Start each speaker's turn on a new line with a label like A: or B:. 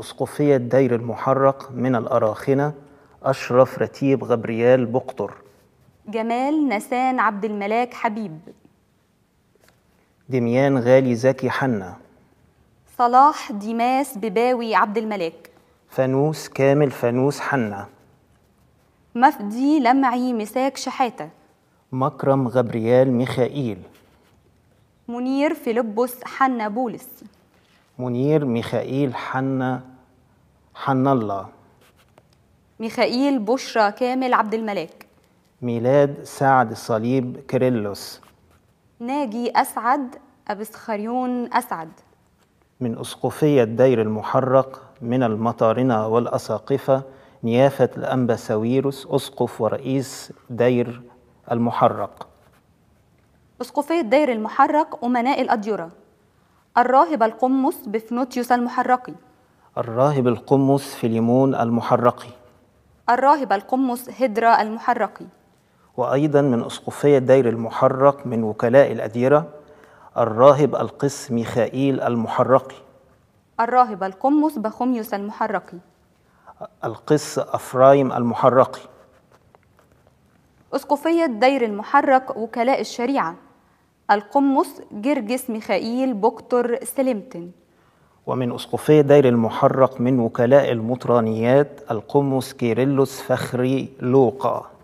A: أسقفية دير المحرق من الأراخنة أشرف رتيب غبريال بقطر
B: جمال نسان عبد الملاك حبيب
A: دميان غالي زكي حنا
B: صلاح ديماس بباوي عبد الملاك
A: فانوس كامل فانوس حنا
B: مفدي لمعي مساك شحاتة
A: مكرم غبريال ميخائيل
B: منير فيلبس حنا بولس
A: منير ميخائيل حنا حنا الله
B: ميخائيل بشرى كامل عبد الملاك
A: ميلاد سعد صليب كريلوس
B: ناجي أسعد أبسخريون أسعد
A: من أسقفية دير المحرق من المطارنة والأساقفة نيافة الأنبا ساويروس أسقف ورئيس دير المحرق
B: أسقفية دير المحرق أمناء الأديرة الراهب القمص بفنوتيوس المحرقي
A: الراهب القمص فيليمون المحرقي
B: الراهب القمص هدرا المحرقي
A: وأيضا من أسقفية دير المحرق من وكلاء الأديرة الراهب القس ميخائيل المحرقي
B: الراهب القمص بخوميوس المحرقي
A: القس أفرايم المحرقي
B: أسقفية دير المحرق وكلاء الشريعة القمص جرجس ميخائيل بكتور سليمتن
A: ومن أسقفي دير المحرق من وكلاء المطرانيات القمص كيريلوس فخري لوقا